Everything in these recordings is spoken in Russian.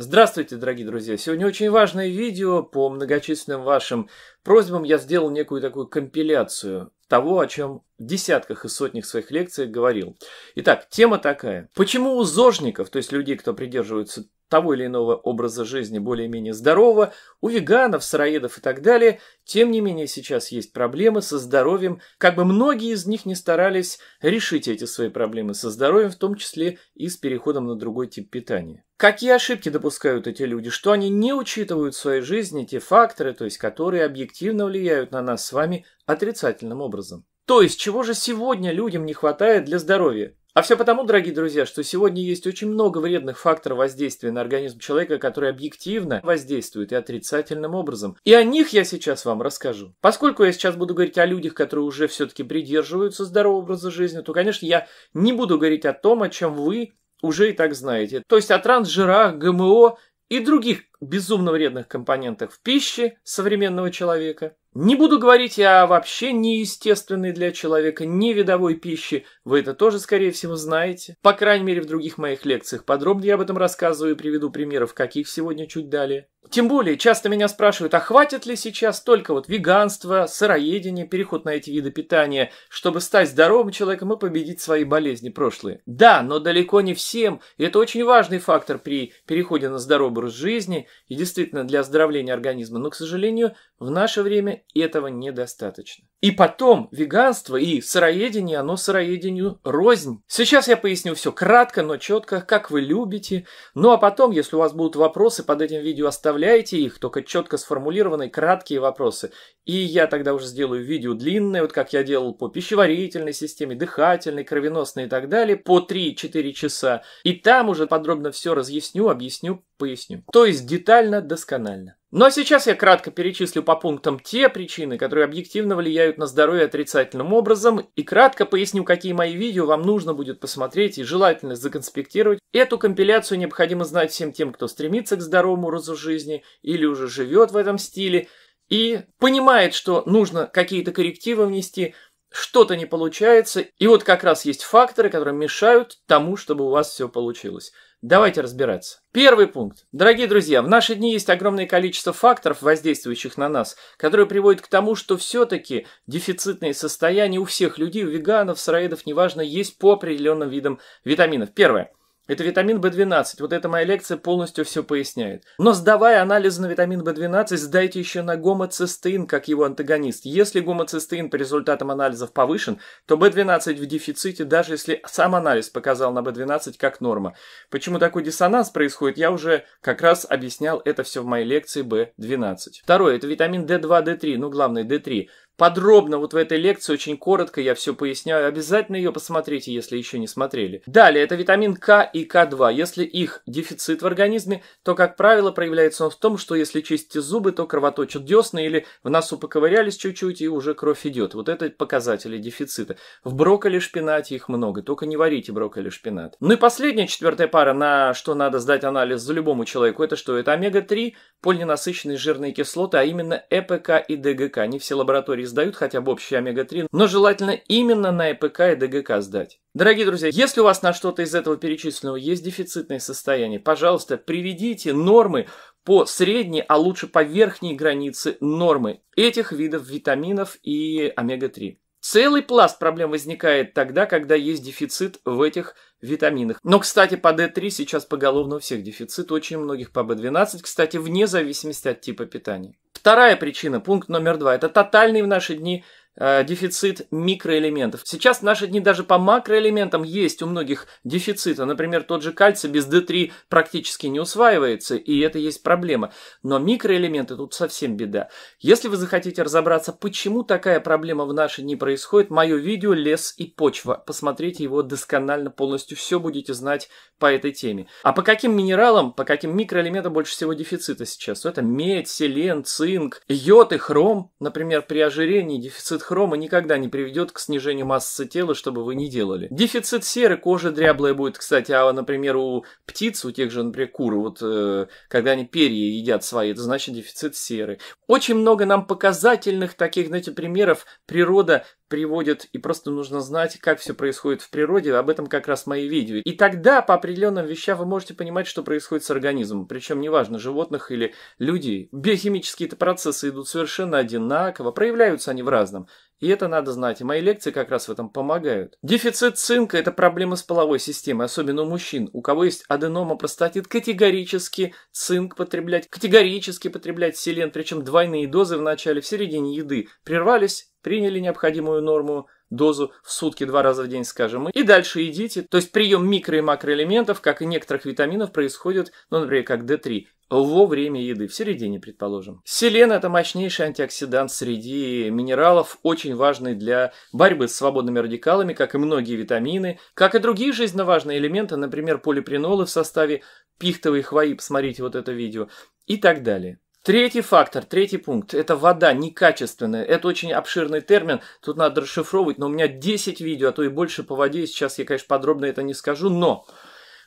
Здравствуйте, дорогие друзья! Сегодня очень важное видео. По многочисленным вашим просьбам я сделал некую такую компиляцию того, о чем в десятках и сотнях своих лекций говорил. Итак, тема такая. Почему у зожников, то есть людей, кто придерживается того или иного образа жизни более-менее здорового, у веганов, сыроедов и так далее, тем не менее сейчас есть проблемы со здоровьем, как бы многие из них не старались решить эти свои проблемы со здоровьем, в том числе и с переходом на другой тип питания. Какие ошибки допускают эти люди, что они не учитывают в своей жизни те факторы, то есть которые объективно влияют на нас с вами отрицательным образом. То есть, чего же сегодня людям не хватает для здоровья? А все потому, дорогие друзья, что сегодня есть очень много вредных факторов воздействия на организм человека, которые объективно воздействуют и отрицательным образом. И о них я сейчас вам расскажу. Поскольку я сейчас буду говорить о людях, которые уже все-таки придерживаются здорового образа жизни, то, конечно, я не буду говорить о том, о чем вы уже и так знаете. То есть о трансжирах, ГМО и других безумно вредных компонентах в пище современного человека. Не буду говорить о вообще неестественной для человека невидовой пище. Вы это тоже, скорее всего, знаете. По крайней мере, в других моих лекциях подробнее я об этом рассказываю и приведу примеров, каких сегодня чуть далее. Тем более, часто меня спрашивают, а хватит ли сейчас только вот веганство, сыроедение, переход на эти виды питания, чтобы стать здоровым человеком и победить свои болезни прошлые? Да, но далеко не всем, и это очень важный фактор при переходе на здоровый образ жизни, и действительно для оздоровления организма, но, к сожалению, в наше время этого недостаточно. И потом веганство и сыроедение, оно сыроедению рознь. Сейчас я поясню все кратко, но четко, как вы любите. Ну а потом, если у вас будут вопросы под этим видео, оставляйте их, только четко сформулированные краткие вопросы. И я тогда уже сделаю видео длинное, вот как я делал по пищеварительной системе, дыхательной, кровеносной и так далее, по 3-4 часа. И там уже подробно все разъясню, объясню, поясню. То есть детально, досконально. Но сейчас я кратко перечислю по пунктам те причины, которые объективно влияют на здоровье отрицательным образом, и кратко поясню, какие мои видео вам нужно будет посмотреть и желательно законспектировать. Эту компиляцию необходимо знать всем тем, кто стремится к здоровому образу жизни или уже живет в этом стиле, и понимает, что нужно какие-то коррективы внести – что-то не получается, и вот как раз есть факторы, которые мешают тому, чтобы у вас все получилось. Давайте разбираться. Первый пункт. Дорогие друзья, в наши дни есть огромное количество факторов, воздействующих на нас, которые приводят к тому, что все-таки дефицитные состояния у всех людей, у веганов, сыроедов, неважно, есть по определенным видам витаминов. Первое. Это витамин В12. Вот эта моя лекция полностью все поясняет. Но сдавая анализ на витамин В12, сдайте еще на гомоцистеин, как его антагонист. Если гомоцистеин по результатам анализов повышен, то В12 в дефиците, даже если сам анализ показал на В12 как норма. Почему такой диссонанс происходит, я уже как раз объяснял это все в моей лекции В12. Второе, это витамин D2, D3, ну главное D3 подробно вот в этой лекции, очень коротко я все поясняю. Обязательно ее посмотрите, если еще не смотрели. Далее, это витамин К и К2. Если их дефицит в организме, то, как правило, проявляется он в том, что если чистите зубы, то кровоточат десны или в носу поковырялись чуть-чуть и уже кровь идет. Вот это показатели дефицита. В брокколи, шпинате их много, только не варите брокколи, шпинат. Ну и последняя, четвертая пара, на что надо сдать анализ за любому человеку, это что? Это омега-3, полиненасыщенные жирные кислоты, а именно ЭПК и ДГК. Не все лаборатории сдают хотя бы общий омега-3, но желательно именно на ЭПК и ДГК сдать. Дорогие друзья, если у вас на что-то из этого перечисленного есть дефицитное состояние, пожалуйста, приведите нормы по средней, а лучше по верхней границе нормы этих видов витаминов и омега-3. Целый пласт проблем возникает тогда, когда есть дефицит в этих витаминах. Но, кстати, по D3 сейчас поголовно у всех дефицит, очень многих по B12, кстати, вне зависимости от типа питания. Вторая причина, пункт номер два, это тотальный в наши дни Э, дефицит микроэлементов. Сейчас в наши дни даже по макроэлементам есть у многих дефицита. Например, тот же кальций без D3 практически не усваивается, и это есть проблема. Но микроэлементы тут совсем беда. Если вы захотите разобраться, почему такая проблема в наши дни происходит, мое видео «Лес и почва». Посмотрите его досконально, полностью все будете знать по этой теме. А по каким минералам, по каким микроэлементам больше всего дефицита сейчас? Это медь, селен, цинк, йод и хром. Например, при ожирении дефицит хрома никогда не приведет к снижению массы тела, чтобы вы не делали. Дефицит серы, кожа дряблая будет, кстати, а, например, у птиц, у тех же, например, кур, вот э, когда они перья едят свои, это значит дефицит серы. Очень много нам показательных таких, знаете, примеров природа приводят, и просто нужно знать, как все происходит в природе, об этом как раз мои видео. И тогда по определенным вещам вы можете понимать, что происходит с организмом, причем неважно, животных или людей. Биохимические процессы идут совершенно одинаково, проявляются они в разном. И это надо знать, и мои лекции как раз в этом помогают. Дефицит цинка – это проблема с половой системой, особенно у мужчин. У кого есть аденома, простатит, категорически цинк потреблять, категорически потреблять селен, причем двойные дозы в начале, в середине еды. Прервались, приняли необходимую норму, дозу в сутки два раза в день, скажем, и дальше идите. То есть прием микро- и макроэлементов, как и некоторых витаминов, происходит, ну, например, как D3 во время еды, в середине, предположим. Селен – это мощнейший антиоксидант среди минералов, очень важный для борьбы с свободными радикалами, как и многие витамины, как и другие жизненно важные элементы, например, полипринолы в составе пихтовой хвои, посмотрите вот это видео, и так далее. Третий фактор, третий пункт – это вода некачественная. Это очень обширный термин, тут надо расшифровывать, но у меня 10 видео, а то и больше по воде, сейчас я, конечно, подробно это не скажу, но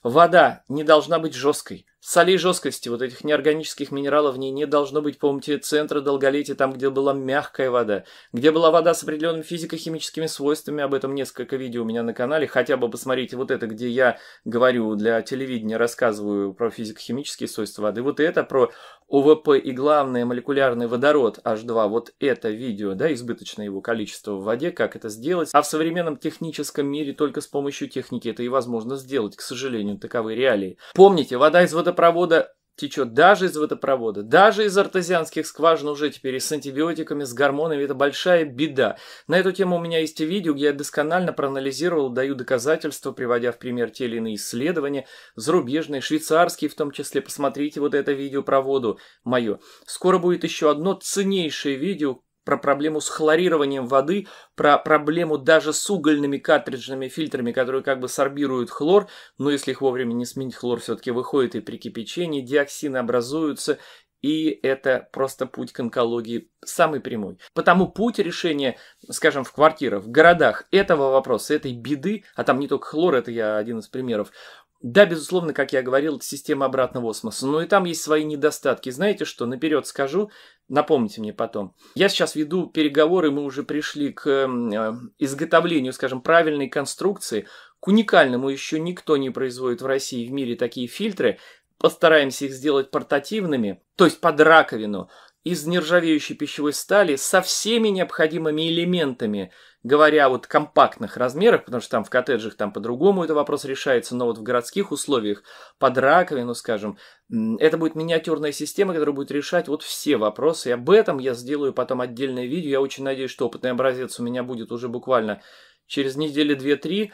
вода не должна быть жесткой. Солей жесткости, вот этих неорганических минералов в ней не должно быть. Помните центра долголетия, там, где была мягкая вода, где была вода с определенными физико-химическими свойствами. Об этом несколько видео у меня на канале. Хотя бы посмотрите вот это, где я говорю для телевидения, рассказываю про физико-химические свойства воды. Вот это про ОВП и главное молекулярный водород H2. Вот это видео, да, избыточное его количество в воде, как это сделать. А в современном техническом мире только с помощью техники это и возможно сделать. К сожалению, таковы реалии. Помните, вода из водорода водопровода течет даже из водопровода, даже из артезианских скважин уже теперь и с антибиотиками, с гормонами. Это большая беда. На эту тему у меня есть видео, где я досконально проанализировал, даю доказательства, приводя в пример те или иные исследования, зарубежные, швейцарские в том числе. Посмотрите вот это видео про воду мое. Скоро будет еще одно ценнейшее видео, про проблему с хлорированием воды, про проблему даже с угольными картриджными фильтрами, которые как бы сорбируют хлор, но если их вовремя не сменить, хлор все-таки выходит и при кипячении, диоксины образуются, и это просто путь к онкологии самый прямой. Потому путь решения, скажем, в квартирах, в городах этого вопроса, этой беды, а там не только хлор, это я один из примеров, да, безусловно, как я говорил, это система обратного осмоса, но и там есть свои недостатки. Знаете что, наперед скажу, напомните мне потом. Я сейчас веду переговоры, мы уже пришли к эм, э, изготовлению, скажем, правильной конструкции, к уникальному еще никто не производит в России и в мире такие фильтры. Постараемся их сделать портативными, то есть под раковину, из нержавеющей пищевой стали со всеми необходимыми элементами – говоря вот компактных размерах, потому что там в коттеджах там по-другому этот вопрос решается, но вот в городских условиях под раковину, скажем, это будет миниатюрная система, которая будет решать вот все вопросы. И об этом я сделаю потом отдельное видео. Я очень надеюсь, что опытный образец у меня будет уже буквально через неделю, две-три,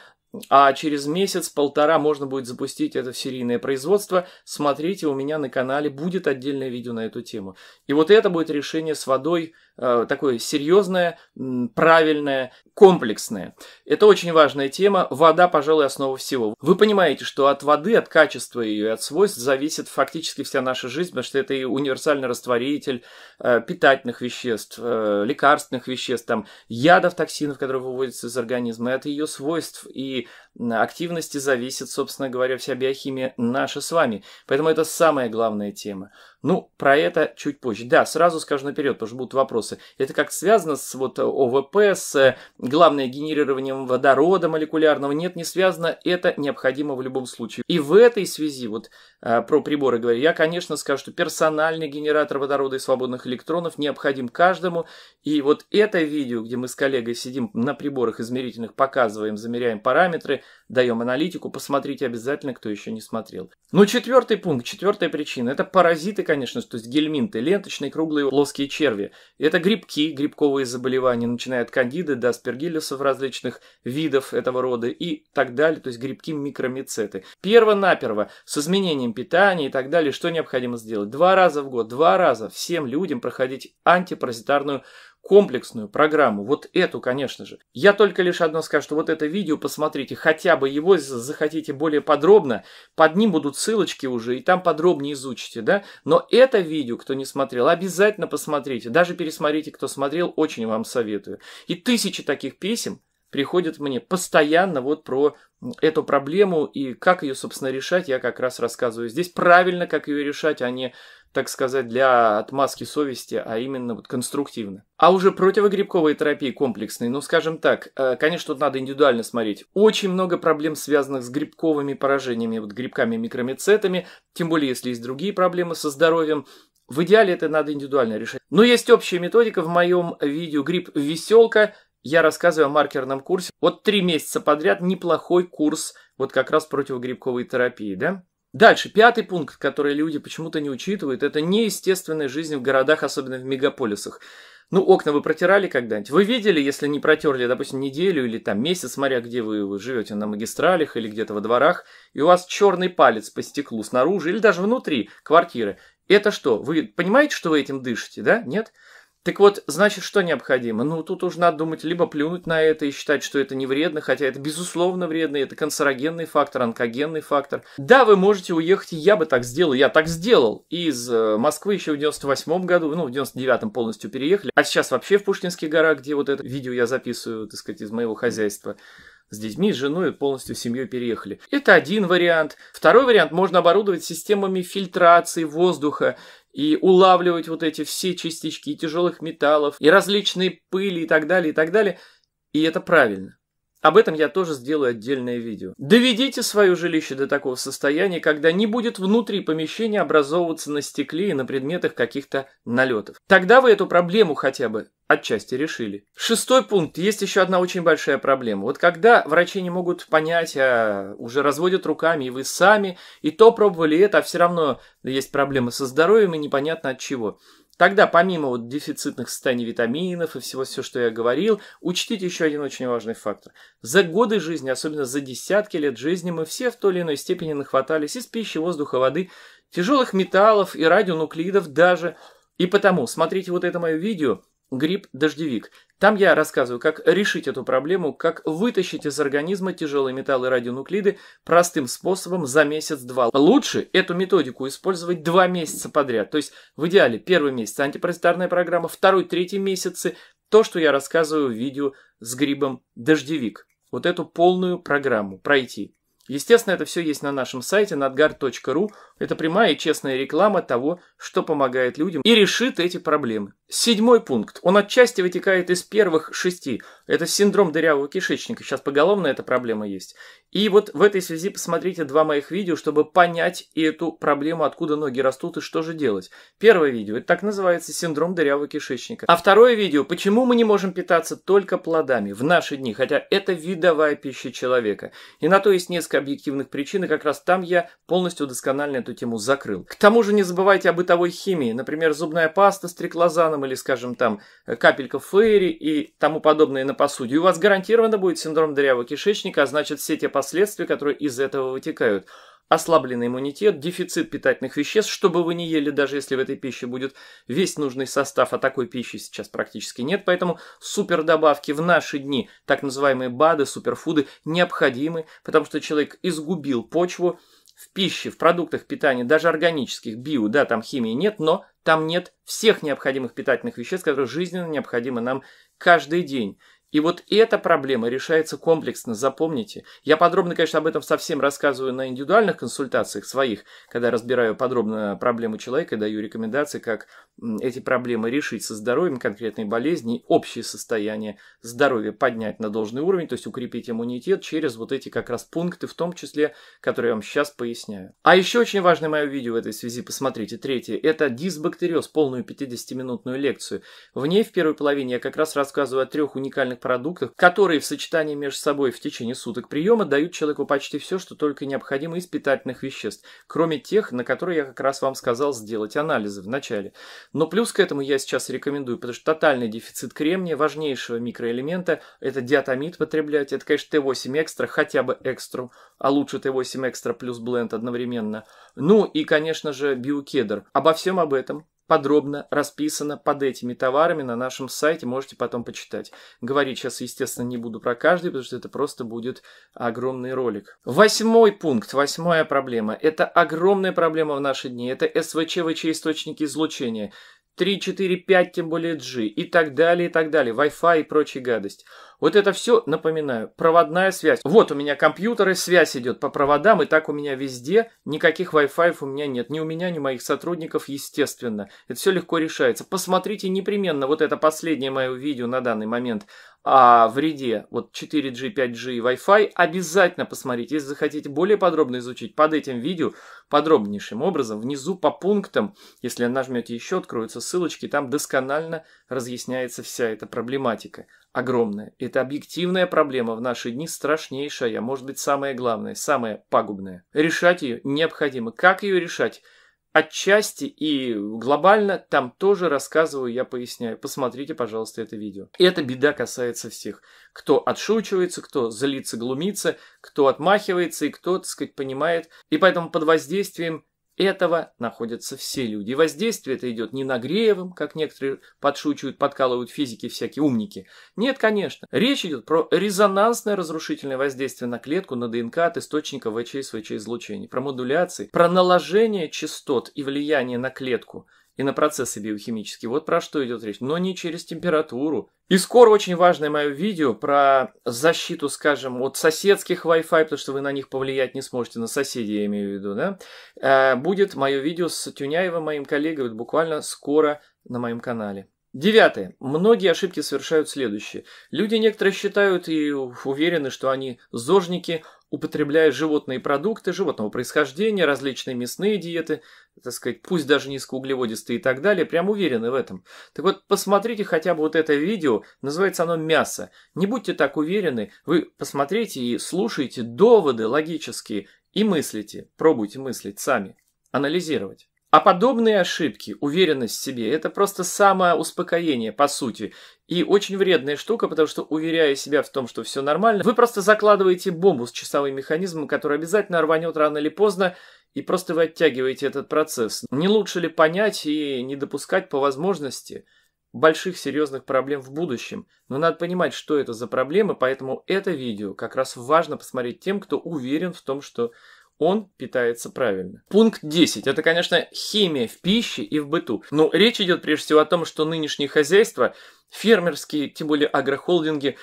а через месяц-полтора можно будет запустить это в серийное производство. Смотрите, у меня на канале будет отдельное видео на эту тему. И вот это будет решение с водой – Э, такое серьезное, правильное, комплексное. Это очень важная тема. Вода, пожалуй, основа всего. Вы понимаете, что от воды, от качества ее, от свойств зависит фактически вся наша жизнь, потому что это и универсальный растворитель э, питательных веществ, э, лекарственных веществ, там, ядов, токсинов, которые выводятся из организма, и от ее свойств и активности зависит, собственно говоря, вся биохимия наша с вами. Поэтому это самая главная тема. Ну, про это чуть позже. Да, сразу скажу наперед, потому что будут вопросы. Это как связано с вот э, ОВП, с э, главное генерированием водорода молекулярного? Нет, не связано. Это необходимо в любом случае. И в этой связи, вот э, про приборы говорю, я, конечно, скажу, что персональный генератор водорода и свободных электронов необходим каждому. И вот это видео, где мы с коллегой сидим на приборах измерительных, показываем, замеряем параметры, даем аналитику, посмотрите обязательно, кто еще не смотрел. Ну, четвертый пункт, четвертая причина. Это паразиты, конечно, конечно, то есть гельминты, ленточные, круглые, плоские черви. Это грибки, грибковые заболевания, начиная от кандиды до аспергиллюсов различных видов этого рода и так далее, то есть грибки микромицеты. Перво-наперво, с изменением питания и так далее, что необходимо сделать? Два раза в год, два раза всем людям проходить антипаразитарную комплексную программу, вот эту, конечно же. Я только лишь одно скажу, что вот это видео посмотрите, хотя бы его захотите более подробно, под ним будут ссылочки уже, и там подробнее изучите, да. Но это видео, кто не смотрел, обязательно посмотрите, даже пересмотрите, кто смотрел, очень вам советую. И тысячи таких песен, приходят мне постоянно вот про эту проблему и как ее, собственно, решать, я как раз рассказываю здесь. Правильно, как ее решать, а не, так сказать, для отмазки совести, а именно вот конструктивно. А уже противогрибковые терапии комплексные, ну, скажем так, э, конечно, тут надо индивидуально смотреть. Очень много проблем, связанных с грибковыми поражениями, вот грибками-микромицетами, тем более, если есть другие проблемы со здоровьем. В идеале это надо индивидуально решать. Но есть общая методика в моем видео «Гриб веселка», я рассказываю о маркерном курсе. Вот три месяца подряд неплохой курс вот как раз противогрибковой терапии, да? Дальше, пятый пункт, который люди почему-то не учитывают, это неестественная жизнь в городах, особенно в мегаполисах. Ну, окна вы протирали когда-нибудь? Вы видели, если не протерли, допустим, неделю или там месяц, смотря где вы, вы живете, на магистралях или где-то во дворах, и у вас черный палец по стеклу снаружи или даже внутри квартиры. Это что? Вы понимаете, что вы этим дышите, да? Нет? Так вот, значит, что необходимо? Ну, тут уже надо думать, либо плюнуть на это и считать, что это не вредно, хотя это безусловно вредно, это канцерогенный фактор, онкогенный фактор. Да, вы можете уехать, и я бы так сделал, я так сделал. Из э, Москвы еще в 98 году, ну, в 99-м полностью переехали, а сейчас вообще в Пушкинские горах, где вот это видео я записываю, так сказать, из моего хозяйства с детьми, с женой, полностью семьей переехали. Это один вариант. Второй вариант можно оборудовать системами фильтрации воздуха, и улавливать вот эти все частички и тяжелых металлов, и различные пыли и так далее, и так далее. И это правильно. Об этом я тоже сделаю отдельное видео. Доведите свое жилище до такого состояния, когда не будет внутри помещения образовываться на стекле и на предметах каких-то налетов. Тогда вы эту проблему хотя бы отчасти решили. Шестой пункт. Есть еще одна очень большая проблема. Вот когда врачи не могут понять, а уже разводят руками, и вы сами, и то пробовали это, а все равно есть проблемы со здоровьем и непонятно от чего. Тогда, помимо вот дефицитных состояний витаминов и всего, всего, что я говорил, учтите еще один очень важный фактор. За годы жизни, особенно за десятки лет жизни, мы все в той или иной степени нахватались из пищи, воздуха, воды, тяжелых металлов и радионуклидов даже. И потому смотрите вот это мое видео – грипп-дождевик. Там я рассказываю, как решить эту проблему, как вытащить из организма тяжелые металлы радионуклиды простым способом за месяц-два. Лучше эту методику использовать два месяца подряд. То есть в идеале первый месяц антипаразитарная программа, второй, третий месяцы то, что я рассказываю в видео с грибом «Дождевик». Вот эту полную программу пройти. Естественно, это все есть на нашем сайте надгар.ру. Это прямая и честная реклама того, что помогает людям и решит эти проблемы. Седьмой пункт. Он отчасти вытекает из первых шести. Это синдром дырявого кишечника. Сейчас поголовно эта проблема есть. И вот в этой связи посмотрите два моих видео, чтобы понять эту проблему, откуда ноги растут и что же делать. Первое видео. Это так называется синдром дырявого кишечника. А второе видео. Почему мы не можем питаться только плодами в наши дни, хотя это видовая пища человека. И на то есть несколько объективных причин, и как раз там я полностью досконально эту тему закрыл. К тому же не забывайте о бытовой химии. Например, зубная паста, стреклозан, лекарственным или, скажем, там, капелька фейри и тому подобное на посуде, у вас гарантированно будет синдром дырявого кишечника, а значит все те последствия, которые из этого вытекают ослабленный иммунитет, дефицит питательных веществ, чтобы вы не ели, даже если в этой пище будет весь нужный состав, а такой пищи сейчас практически нет, поэтому супер добавки в наши дни, так называемые БАДы, суперфуды, необходимы, потому что человек изгубил почву, в пище, в продуктах питания, даже органических, био, да, там химии нет, но там нет всех необходимых питательных веществ, которые жизненно необходимы нам каждый день. И вот эта проблема решается комплексно, запомните. Я подробно, конечно, об этом совсем рассказываю на индивидуальных консультациях своих, когда разбираю подробно проблему человека и даю рекомендации, как эти проблемы решить со здоровьем конкретной болезни, общее состояние здоровья поднять на должный уровень, то есть укрепить иммунитет через вот эти как раз пункты, в том числе, которые я вам сейчас поясняю. А еще очень важное мое видео в этой связи, посмотрите, третье, это дисбактериоз, полную 50-минутную лекцию. В ней в первой половине я как раз рассказываю о трех уникальных продуктах, которые в сочетании между собой в течение суток приема дают человеку почти все, что только необходимо из питательных веществ, кроме тех, на которые я как раз вам сказал сделать анализы в начале. Но плюс к этому я сейчас рекомендую, потому что тотальный дефицит кремния, важнейшего микроэлемента, это диатомид потреблять, это, конечно, Т8 экстра, хотя бы экстру, а лучше Т8 экстра плюс бленд одновременно. Ну и, конечно же, биокедр. Обо всем об этом подробно расписано под этими товарами на нашем сайте, можете потом почитать. Говорить сейчас, естественно, не буду про каждый, потому что это просто будет огромный ролик. Восьмой пункт, восьмая проблема. Это огромная проблема в наши дни. Это СВЧ-ВЧ источники излучения. 3, 4, 5, тем более G и так далее, и так далее. Wi-Fi и прочая гадость. Вот это все, напоминаю, проводная связь. Вот у меня компьютеры, связь идет по проводам, и так у меня везде. Никаких Wi-Fi у меня нет. Ни у меня, ни у моих сотрудников, естественно. Это все легко решается. Посмотрите непременно вот это последнее мое видео на данный момент о вреде вот 4G, 5G и Wi-Fi. Обязательно посмотрите. Если захотите более подробно изучить под этим видео, подробнейшим образом, внизу по пунктам, если нажмете еще, откроются ссылочки, там досконально разъясняется вся эта проблематика огромная. Это объективная проблема в наши дни, страшнейшая, а может быть, самая главная, самая пагубная. Решать ее необходимо. Как ее решать? Отчасти и глобально там тоже рассказываю, я поясняю. Посмотрите, пожалуйста, это видео. Эта беда касается всех. Кто отшучивается, кто злится, глумится, кто отмахивается и кто, так сказать, понимает. И поэтому под воздействием этого находятся все люди. воздействие это идет не нагревом, как некоторые подшучивают, подкалывают физики всякие умники. Нет, конечно. Речь идет про резонансное разрушительное воздействие на клетку, на ДНК от источника ВЧС, ВЧ излучений, про модуляции, про наложение частот и влияние на клетку и на процессы биохимические. Вот про что идет речь. Но не через температуру. И скоро очень важное мое видео про защиту, скажем, от соседских Wi-Fi, потому что вы на них повлиять не сможете, на соседей я имею в виду, да, э, будет мое видео с Тюняевым, моим коллегой, буквально скоро на моем канале. Девятое. Многие ошибки совершают следующие. Люди некоторые считают и уверены, что они зожники – употребляя животные продукты, животного происхождения, различные мясные диеты, так сказать, пусть даже низкоуглеводистые и так далее, прям уверены в этом. Так вот, посмотрите хотя бы вот это видео, называется оно «Мясо». Не будьте так уверены, вы посмотрите и слушайте доводы логические и мыслите, пробуйте мыслить сами, анализировать. А подобные ошибки, уверенность в себе, это просто самое успокоение по сути. И очень вредная штука, потому что, уверяя себя в том, что все нормально, вы просто закладываете бомбу с часовым механизмом, который обязательно рванет рано или поздно, и просто вы оттягиваете этот процесс. Не лучше ли понять и не допускать по возможности больших серьезных проблем в будущем? Но надо понимать, что это за проблемы, поэтому это видео как раз важно посмотреть тем, кто уверен в том, что он питается правильно. Пункт 10. Это, конечно, химия в пище и в быту. Но ну, речь идет прежде всего о том, что нынешние хозяйства, фермерские, тем более агрохолдинги,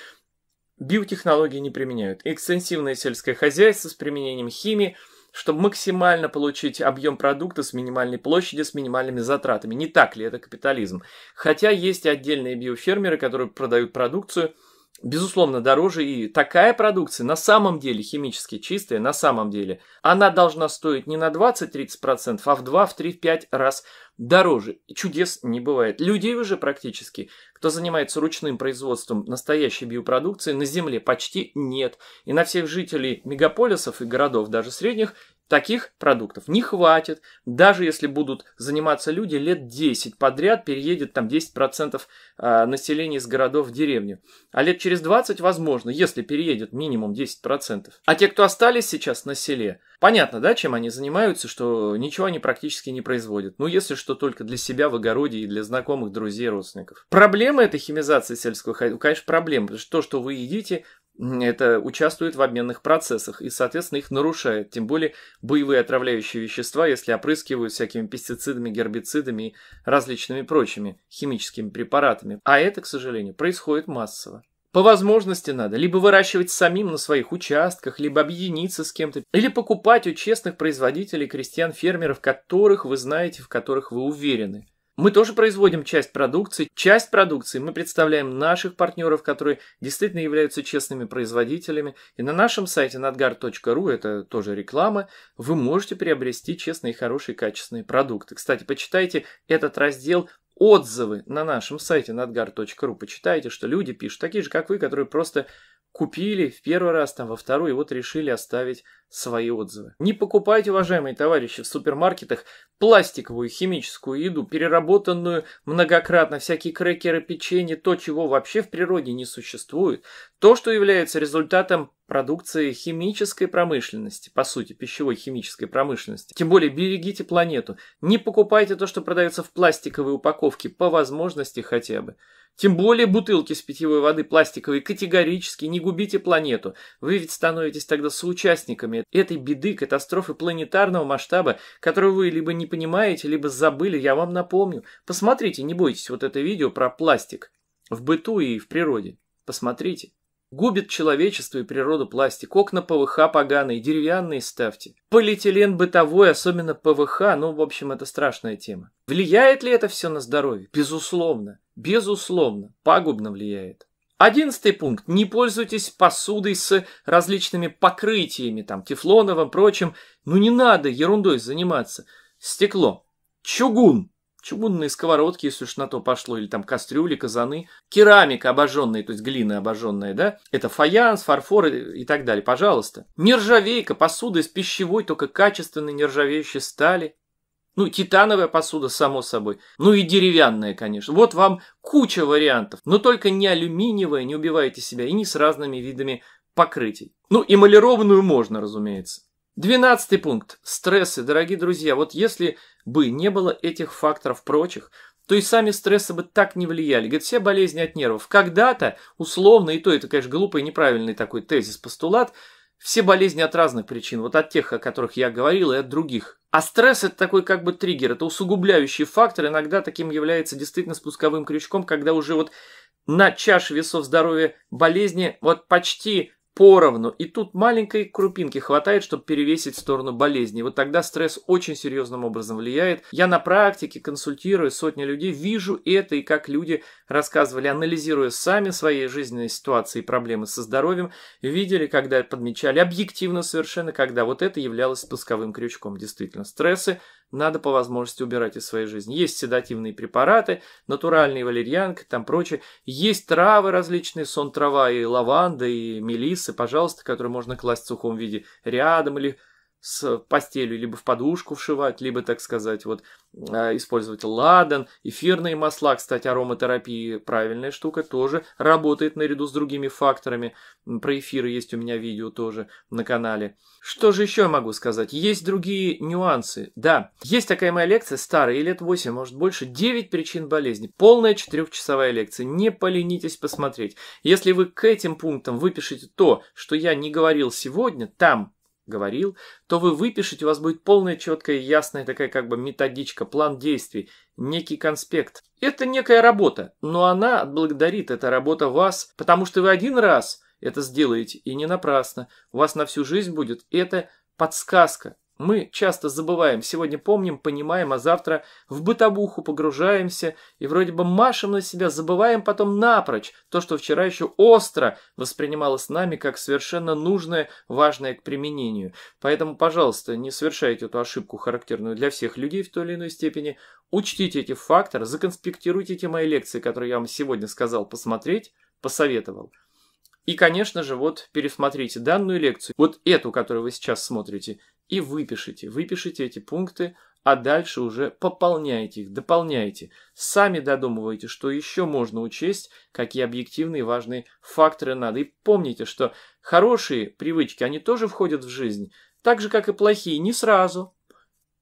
биотехнологии не применяют. Экстенсивное сельское хозяйство с применением химии – чтобы максимально получить объем продукта с минимальной площади, с минимальными затратами. Не так ли это капитализм? Хотя есть отдельные биофермеры, которые продают продукцию – безусловно, дороже. И такая продукция, на самом деле, химически чистая, на самом деле, она должна стоить не на 20-30%, а в 2, в 3, в 5 раз дороже. Чудес не бывает. Людей уже практически, кто занимается ручным производством настоящей биопродукции, на земле почти нет. И на всех жителей мегаполисов и городов, даже средних, Таких продуктов не хватит. Даже если будут заниматься люди лет 10 подряд, переедет там 10% а, населения из городов в деревню. А лет через 20, возможно, если переедет минимум 10%. А те, кто остались сейчас на селе, понятно, да, чем они занимаются, что ничего они практически не производят. Ну, если что, только для себя в огороде и для знакомых, друзей, родственников. Проблема этой химизации сельского хозяйства, ну, конечно, проблема, потому что то, что вы едите, это участвует в обменных процессах и, соответственно, их нарушает. Тем более боевые отравляющие вещества, если опрыскивают всякими пестицидами, гербицидами и различными прочими химическими препаратами. А это, к сожалению, происходит массово. По возможности надо либо выращивать самим на своих участках, либо объединиться с кем-то, или покупать у честных производителей крестьян-фермеров, которых вы знаете, в которых вы уверены – мы тоже производим часть продукции. Часть продукции мы представляем наших партнеров, которые действительно являются честными производителями. И на нашем сайте надгар.ру это тоже реклама, вы можете приобрести честные, хорошие, качественные продукты. Кстати, почитайте этот раздел отзывы на нашем сайте надгар.ру. Почитайте, что люди пишут, такие же, как вы, которые просто купили в первый раз, там во второй, и вот решили оставить свои отзывы. Не покупайте, уважаемые товарищи, в супермаркетах пластиковую химическую еду, переработанную многократно, всякие крекеры, печенье, то, чего вообще в природе не существует, то, что является результатом продукции химической промышленности, по сути, пищевой химической промышленности. Тем более берегите планету, не покупайте то, что продается в пластиковой упаковке, по возможности хотя бы. Тем более бутылки с питьевой воды пластиковые категорически не губите планету. Вы ведь становитесь тогда соучастниками этой беды, катастрофы планетарного масштаба, которую вы либо не понимаете, либо забыли, я вам напомню. Посмотрите, не бойтесь, вот это видео про пластик в быту и в природе. Посмотрите. Губит человечество и природу пластик. Окна ПВХ поганые, деревянные ставьте. Полиэтилен бытовой, особенно ПВХ, ну, в общем, это страшная тема. Влияет ли это все на здоровье? Безусловно безусловно, пагубно влияет. Одиннадцатый пункт. Не пользуйтесь посудой с различными покрытиями, там, тефлоновым, прочим. Ну не надо ерундой заниматься. Стекло. Чугун. Чугунные сковородки, если уж на то пошло, или там кастрюли, казаны. Керамика обожженная, то есть глина обожженная, да? Это фаянс, фарфор и, и так далее. Пожалуйста. Нержавейка, посуда из пищевой, только качественной нержавеющей стали. Ну, титановая посуда, само собой. Ну и деревянная, конечно. Вот вам куча вариантов. Но только не алюминиевая, не убивайте себя, и не с разными видами покрытий. Ну, и эмалированную можно, разумеется. Двенадцатый пункт. Стрессы, дорогие друзья. Вот если бы не было этих факторов прочих, то и сами стрессы бы так не влияли. Говорит, все болезни от нервов. Когда-то, условно, и то это, конечно, глупый неправильный такой тезис, постулат – все болезни от разных причин, вот от тех, о которых я говорил, и от других. А стресс – это такой как бы триггер, это усугубляющий фактор, иногда таким является действительно спусковым крючком, когда уже вот на чаше весов здоровья болезни вот почти поровну. И тут маленькой крупинки хватает, чтобы перевесить в сторону болезни. Вот тогда стресс очень серьезным образом влияет. Я на практике консультирую сотни людей, вижу это и как люди рассказывали, анализируя сами свои жизненные ситуации и проблемы со здоровьем, видели, когда подмечали объективно совершенно, когда вот это являлось спусковым крючком. Действительно, стрессы надо по возможности убирать из своей жизни. Есть седативные препараты, натуральные валерьянка, там прочее. Есть травы различные, сон трава и лаванда, и мелисы, пожалуйста, которые можно класть в сухом виде рядом или с постелью, либо в подушку вшивать, либо, так сказать, вот а, использовать ладан, эфирные масла, кстати, ароматерапия, правильная штука, тоже работает наряду с другими факторами. Про эфиры есть у меня видео тоже на канале. Что же еще я могу сказать? Есть другие нюансы. Да, есть такая моя лекция, старая, лет 8, может больше, 9 причин болезни. Полная четырехчасовая лекция. Не поленитесь посмотреть. Если вы к этим пунктам выпишите то, что я не говорил сегодня, там говорил, то вы выпишете, у вас будет полная, четкая, ясная такая как бы методичка, план действий, некий конспект. Это некая работа, но она отблагодарит, эта работа вас, потому что вы один раз это сделаете, и не напрасно. У вас на всю жизнь будет это подсказка, мы часто забываем, сегодня помним, понимаем, а завтра в бытовуху погружаемся и вроде бы машем на себя, забываем потом напрочь то, что вчера еще остро воспринималось нами как совершенно нужное, важное к применению. Поэтому, пожалуйста, не совершайте эту ошибку, характерную для всех людей в той или иной степени. Учтите эти факторы, законспектируйте те мои лекции, которые я вам сегодня сказал посмотреть, посоветовал. И, конечно же, вот пересмотрите данную лекцию, вот эту, которую вы сейчас смотрите – и выпишите. Выпишите эти пункты, а дальше уже пополняйте их, дополняйте. Сами додумывайте, что еще можно учесть, какие объективные важные факторы надо. И помните, что хорошие привычки, они тоже входят в жизнь, так же, как и плохие, не сразу.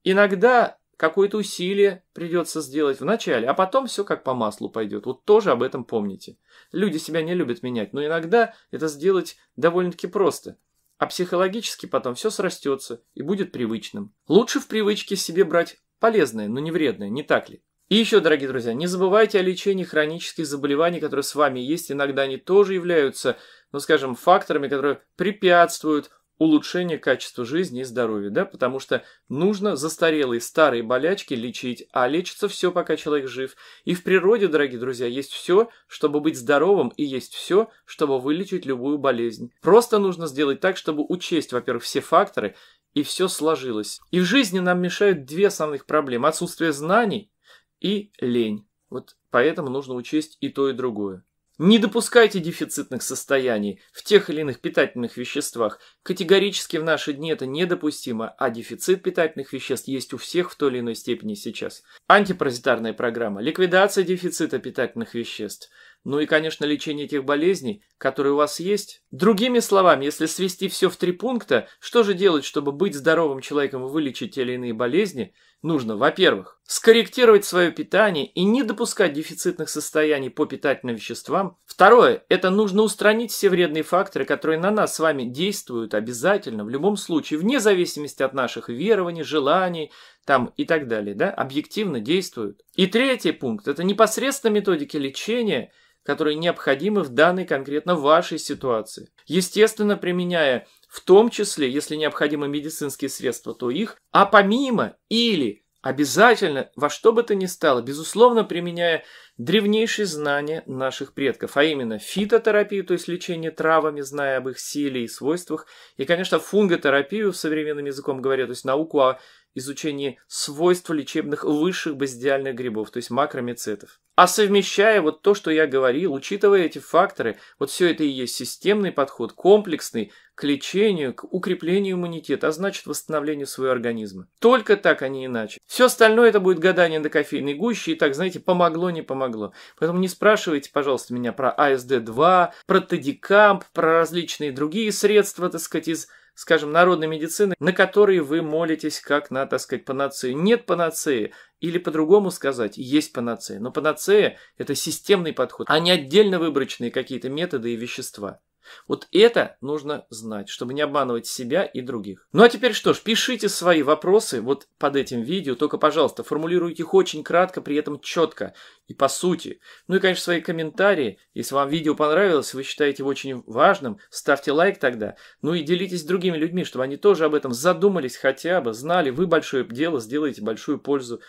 Иногда какое-то усилие придется сделать вначале, а потом все как по маслу пойдет. Вот тоже об этом помните. Люди себя не любят менять, но иногда это сделать довольно-таки просто – а психологически потом все срастется и будет привычным. Лучше в привычке себе брать полезное, но не вредное, не так ли? И еще, дорогие друзья, не забывайте о лечении хронических заболеваний, которые с вами есть. Иногда они тоже являются, ну скажем, факторами, которые препятствуют улучшение качества жизни и здоровья, да, потому что нужно застарелые старые болячки лечить, а лечится все, пока человек жив. И в природе, дорогие друзья, есть все, чтобы быть здоровым, и есть все, чтобы вылечить любую болезнь. Просто нужно сделать так, чтобы учесть, во-первых, все факторы, и все сложилось. И в жизни нам мешают две основных проблемы – отсутствие знаний и лень. Вот поэтому нужно учесть и то, и другое. Не допускайте дефицитных состояний в тех или иных питательных веществах. Категорически в наши дни это недопустимо, а дефицит питательных веществ есть у всех в той или иной степени сейчас. Антипаразитарная программа, ликвидация дефицита питательных веществ. Ну и, конечно, лечение тех болезней, которые у вас есть. Другими словами, если свести все в три пункта, что же делать, чтобы быть здоровым человеком и вылечить те или иные болезни – нужно, во-первых, скорректировать свое питание и не допускать дефицитных состояний по питательным веществам. Второе, это нужно устранить все вредные факторы, которые на нас с вами действуют обязательно, в любом случае, вне зависимости от наших верований, желаний там, и так далее, да, объективно действуют. И третий пункт, это непосредственно методики лечения – которые необходимы в данной конкретно вашей ситуации. Естественно, применяя в том числе, если необходимы медицинские средства, то их, а помимо или обязательно во что бы то ни стало, безусловно, применяя древнейшие знания наших предков, а именно фитотерапию, то есть лечение травами, зная об их силе и свойствах, и, конечно, фунготерапию, современным языком говоря, то есть науку о изучении свойств лечебных высших базидиальных грибов, то есть макромицетов. А совмещая вот то, что я говорил, учитывая эти факторы, вот все это и есть системный подход, комплексный, к лечению, к укреплению иммунитета, а значит восстановлению своего организма. Только так, а не иначе. Все остальное это будет гадание до кофейной гущи, и так, знаете, помогло, не помогло. Поэтому не спрашивайте, пожалуйста, меня про АСД-2, про Тадикамп, про различные другие средства, так сказать, из скажем, народной медицины, на которые вы молитесь как на, так сказать, панацею. Нет панацеи, или по-другому сказать, есть панацея. Но панацея – это системный подход, а не отдельно выборочные какие-то методы и вещества. Вот это нужно знать, чтобы не обманывать себя и других. Ну а теперь что ж, пишите свои вопросы вот под этим видео, только, пожалуйста, формулируйте их очень кратко, при этом четко и по сути. Ну и, конечно, свои комментарии. Если вам видео понравилось, вы считаете его очень важным, ставьте лайк тогда. Ну и делитесь с другими людьми, чтобы они тоже об этом задумались хотя бы, знали, вы большое дело сделаете большую пользу.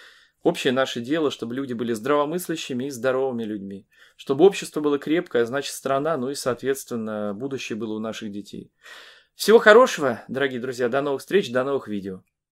Общее наше дело, чтобы люди были здравомыслящими и здоровыми людьми. Чтобы общество было крепкое, значит страна, ну и, соответственно, будущее было у наших детей. Всего хорошего, дорогие друзья. До новых встреч, до новых видео.